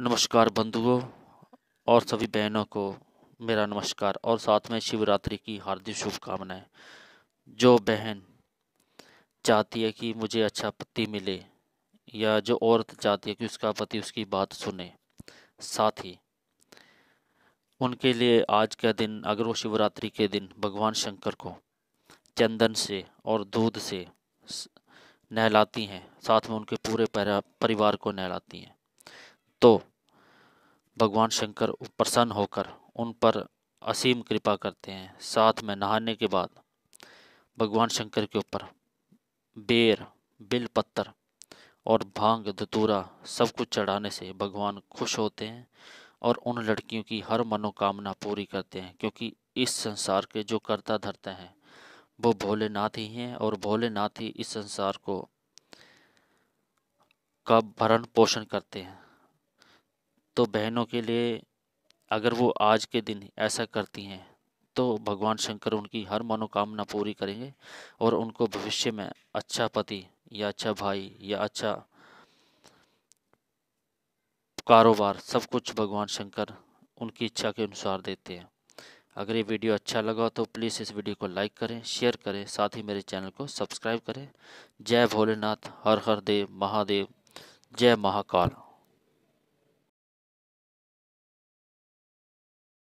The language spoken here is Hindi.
नमस्कार बंधुओं और सभी बहनों को मेरा नमस्कार और साथ में शिवरात्रि की हार्दिक शुभकामनाएं जो बहन चाहती है कि मुझे अच्छा पति मिले या जो औरत चाहती है कि उसका पति उसकी बात सुने साथ ही उनके लिए आज का दिन अगर वो शिवरात्रि के दिन भगवान शंकर को चंदन से और दूध से नहलाती हैं साथ में उनके पूरे परिवार को नहलाती हैं तो भगवान शंकर प्रसन्न होकर उन पर असीम कृपा करते हैं साथ में नहाने के बाद भगवान शंकर के ऊपर बेर बिल पत्थर और भांग धतूरा सब कुछ चढ़ाने से भगवान खुश होते हैं और उन लड़कियों की हर मनोकामना पूरी करते हैं क्योंकि इस संसार के जो कर्ता धरते हैं वो भोलेनाथ ही हैं और भोलेनाथ ही इस संसार को का भरण पोषण करते हैं तो बहनों के लिए अगर वो आज के दिन ऐसा करती हैं तो भगवान शंकर उनकी हर मनोकामना पूरी करेंगे और उनको भविष्य में अच्छा पति या अच्छा भाई या अच्छा कारोबार सब कुछ भगवान शंकर उनकी इच्छा के अनुसार देते हैं अगर ये वीडियो अच्छा लगा तो प्लीज़ इस वीडियो को लाइक करें शेयर करें साथ ही मेरे चैनल को सब्सक्राइब करें जय भोलेनाथ हर हर देव महादेव जय महाकाल